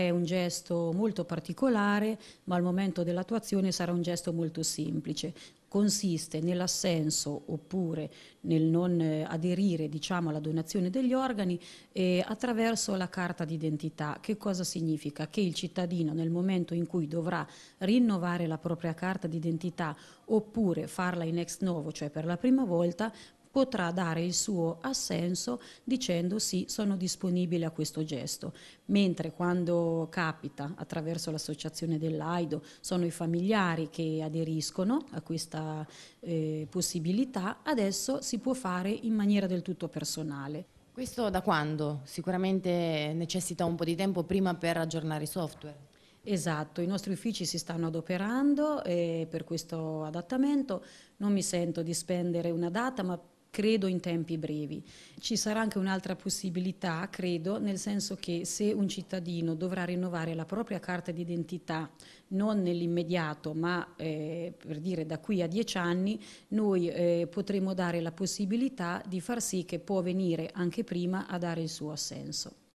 È un gesto molto particolare, ma al momento dell'attuazione sarà un gesto molto semplice. Consiste nell'assenso oppure nel non eh, aderire diciamo, alla donazione degli organi eh, attraverso la carta d'identità. Che cosa significa? Che il cittadino nel momento in cui dovrà rinnovare la propria carta d'identità oppure farla in ex novo, cioè per la prima volta, potrà dare il suo assenso dicendo sì, sono disponibile a questo gesto. Mentre quando capita attraverso l'associazione dell'AIDO sono i familiari che aderiscono a questa eh, possibilità, adesso si può fare in maniera del tutto personale. Questo da quando? Sicuramente necessita un po' di tempo prima per aggiornare i software. Esatto, i nostri uffici si stanno adoperando eh, per questo adattamento, non mi sento di spendere una data, ma credo in tempi brevi. Ci sarà anche un'altra possibilità, credo, nel senso che se un cittadino dovrà rinnovare la propria carta d'identità, non nell'immediato, ma eh, per dire da qui a dieci anni, noi eh, potremo dare la possibilità di far sì che può venire anche prima a dare il suo assenso.